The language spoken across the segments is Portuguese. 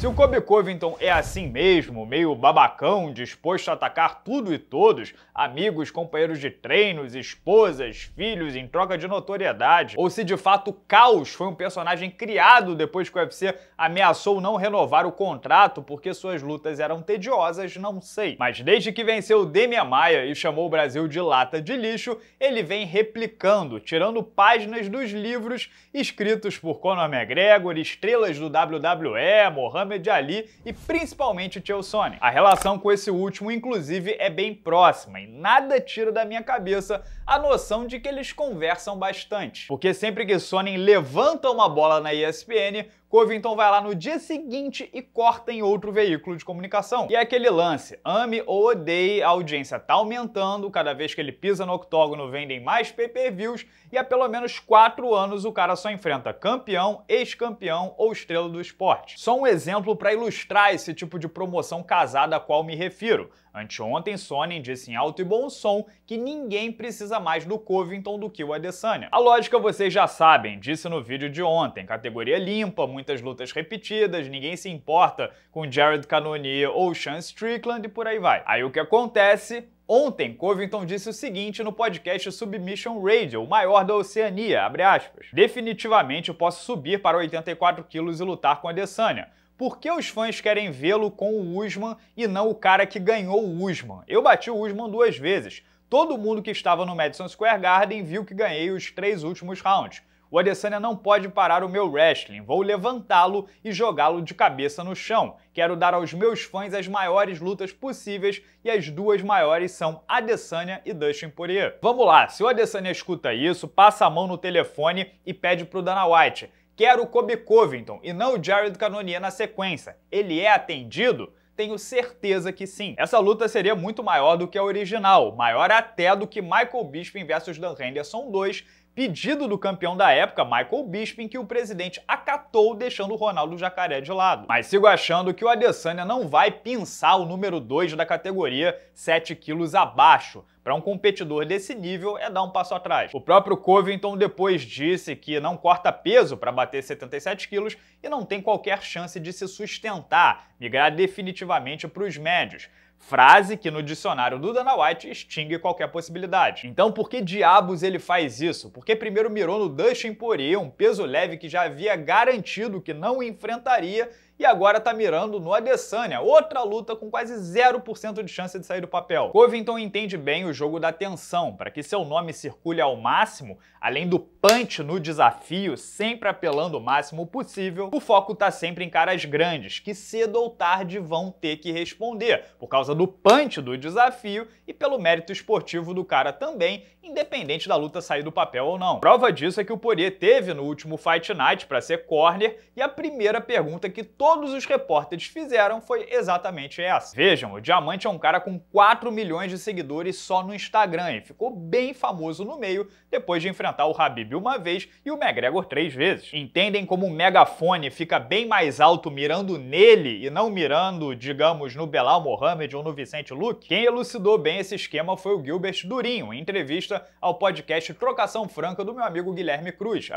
Se o Kobe Covington é assim mesmo, meio babacão, disposto a atacar tudo e todos, amigos, companheiros de treinos, esposas, filhos, em troca de notoriedade, ou se de fato Caos foi um personagem criado depois que o UFC ameaçou não renovar o contrato porque suas lutas eram tediosas, não sei. Mas desde que venceu Demian Maia e chamou o Brasil de lata de lixo, ele vem replicando, tirando páginas dos livros escritos por Conor McGregor, estrelas do WWE, Mohamed Mohamed Ali e principalmente o Chelsone. A relação com esse último, inclusive, é bem próxima e nada tira da minha cabeça a noção de que eles conversam bastante. Porque sempre que Sonnen levanta uma bola na ESPN, Couve então vai lá no dia seguinte e corta em outro veículo de comunicação. E é aquele lance, ame ou odeie, a audiência tá aumentando, cada vez que ele pisa no octógono vendem mais pay-per-views e há pelo menos 4 anos o cara só enfrenta campeão, ex-campeão ou estrela do esporte. Só um exemplo para ilustrar esse tipo de promoção casada a qual me refiro. Anteontem, Sony disse em alto e bom som que ninguém precisa mais do Covington do que o Adesanya. A lógica vocês já sabem, disse no vídeo de ontem, categoria limpa, muito muitas lutas repetidas, ninguém se importa com Jared Cannonier ou Sean Strickland e por aí vai. Aí o que acontece? Ontem, Covington disse o seguinte no podcast Submission Radio, o maior da Oceania, abre aspas. Definitivamente eu posso subir para 84 quilos e lutar com a Adesanya. Por que os fãs querem vê-lo com o Usman e não o cara que ganhou o Usman? Eu bati o Usman duas vezes. Todo mundo que estava no Madison Square Garden viu que ganhei os três últimos rounds. O Adesanya não pode parar o meu wrestling, vou levantá-lo e jogá-lo de cabeça no chão. Quero dar aos meus fãs as maiores lutas possíveis e as duas maiores são Adesanya e Dustin Poirier. Vamos lá, se o Adesanya escuta isso, passa a mão no telefone e pede pro Dana White. Quero Kobe Covington e não o Jared Cannonier na sequência. Ele é atendido? tenho certeza que sim. Essa luta seria muito maior do que a original, maior até do que Michael Bisping versus Dan Henderson 2 pedido do campeão da época, Michael Bisping, que o presidente acatou, deixando o Ronaldo Jacaré de lado. Mas sigo achando que o Adesanya não vai pinçar o número 2 da categoria 7 quilos abaixo. Para um competidor desse nível é dar um passo atrás. O próprio Covington depois disse que não corta peso para bater 77 quilos e não tem qualquer chance de se sustentar, migrar definitivamente para os médios. Frase que no dicionário do Dana White extingue qualquer possibilidade. Então por que diabos ele faz isso? Porque primeiro mirou no Dustin Poirier, um peso leve que já havia garantido que não enfrentaria e agora está mirando no Adesanya, outra luta com quase 0% de chance de sair do papel. Covington entende bem o jogo da tensão, para que seu nome circule ao máximo, além do punch no desafio, sempre apelando o máximo possível, o foco está sempre em caras grandes, que cedo ou tarde vão ter que responder, por causa do punch do desafio e pelo mérito esportivo do cara também, independente da luta sair do papel ou não. Prova disso é que o Poirier teve no último Fight Night para ser corner e a primeira pergunta que todo todos os repórteres fizeram foi exatamente essa. Vejam, o Diamante é um cara com 4 milhões de seguidores só no Instagram e ficou bem famoso no meio depois de enfrentar o Habib uma vez e o McGregor três vezes. Entendem como o megafone fica bem mais alto mirando nele e não mirando, digamos, no Belal Mohamed ou no Vicente Luke? Quem elucidou bem esse esquema foi o Gilbert Durinho, em entrevista ao podcast Trocação Franca do meu amigo Guilherme Cruz,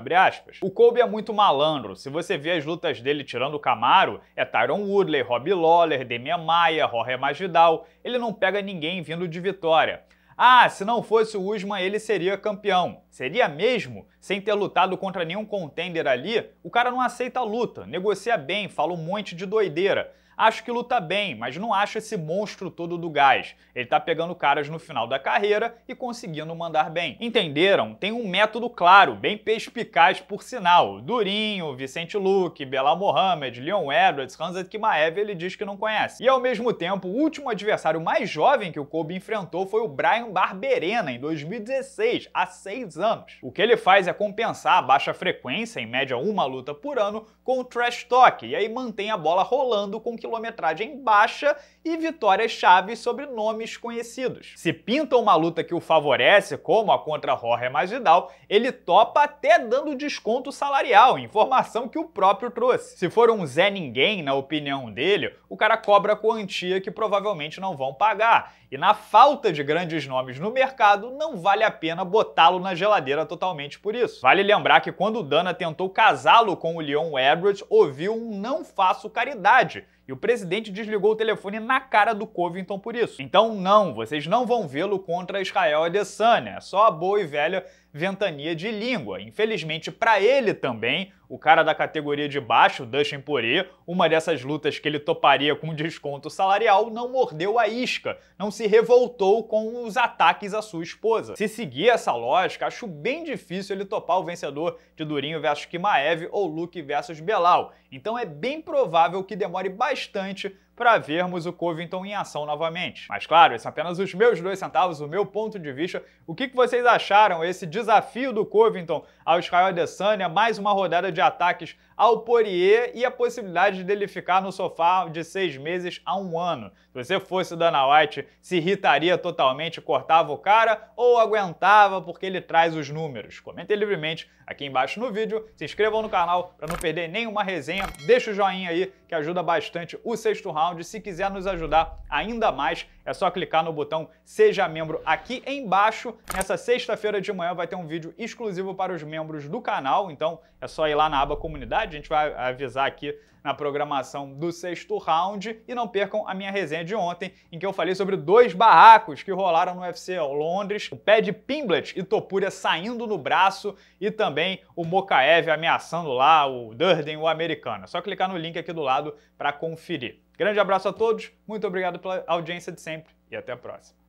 O Kobe é muito malandro, se você vê as lutas dele tirando o Camaro, claro, é Tyron Woodley, Rob Lawler, Demian Maia, Jorge Magidal. Ele não pega ninguém vindo de vitória. Ah, se não fosse o Usman, ele seria campeão. Seria mesmo? Sem ter lutado contra nenhum contender ali, o cara não aceita a luta, negocia bem, fala um monte de doideira. Acho que luta bem, mas não acho esse monstro todo do gás. Ele tá pegando caras no final da carreira e conseguindo mandar bem. Entenderam? Tem um método claro, bem perspicaz por sinal. Durinho, Vicente Luque, Belal Mohamed, Leon Edwards, Hansa Kimaev, ele diz que não conhece. E ao mesmo tempo, o último adversário mais jovem que o Kobe enfrentou foi o Brian Barberena em 2016, há seis anos. O que ele faz é compensar a baixa frequência, em média uma luta por ano, com o trash talk, e aí mantém a bola rolando com quilometragem baixa e vitórias chaves sobre nomes conhecidos. Se pinta uma luta que o favorece, como a contra Jorge Masvidal, ele topa até dando desconto salarial, informação que o próprio trouxe. Se for um Zé Ninguém, na opinião dele, o cara cobra quantia que provavelmente não vão pagar. E na falta de grandes nomes no mercado, não vale a pena botá-lo na geladeira totalmente por isso. Vale lembrar que quando o Dana tentou casá-lo com o Leon Edwards, ouviu um não faço caridade, e o presidente desligou o telefone na cara do Covington por isso. Então não, vocês não vão vê-lo contra Israel Adesanya, É só a boa e velha ventania de língua. Infelizmente para ele também, o cara da categoria de baixo, Dustin Poirier, uma dessas lutas que ele toparia com desconto salarial, não mordeu a isca, não se revoltou com os ataques à sua esposa. Se seguir essa lógica, acho bem difícil ele topar o vencedor de Durinho versus Kimaev ou Luke versus Belal. Então é bem provável que demore bastante para vermos o Covington em ação novamente. Mas claro, esses são é apenas os meus dois centavos, o meu ponto de vista. O que, que vocês acharam esse desafio do Covington ao Israel Adesanya, mais uma rodada de ataques ao Poirier e a possibilidade dele ficar no sofá de seis meses a um ano. Se você fosse o Dana White, se irritaria totalmente, cortava o cara ou aguentava porque ele traz os números? Comentem livremente aqui embaixo no vídeo, se inscrevam no canal para não perder nenhuma resenha, deixa o joinha aí que ajuda bastante o sexto round. Se quiser nos ajudar ainda mais, é só clicar no botão Seja Membro aqui embaixo. Nessa sexta-feira de manhã vai ter um vídeo exclusivo para os membros do canal, então é só ir lá na aba comunidade novidade, a gente vai avisar aqui na programação do sexto round. E não percam a minha resenha de ontem, em que eu falei sobre dois barracos que rolaram no UFC Londres: o pé de Pimblet e Topuria saindo no braço e também o Mokaev ameaçando lá o Durden, o americano. É só clicar no link aqui do lado para conferir. Grande abraço a todos, muito obrigado pela audiência de sempre e até a próxima.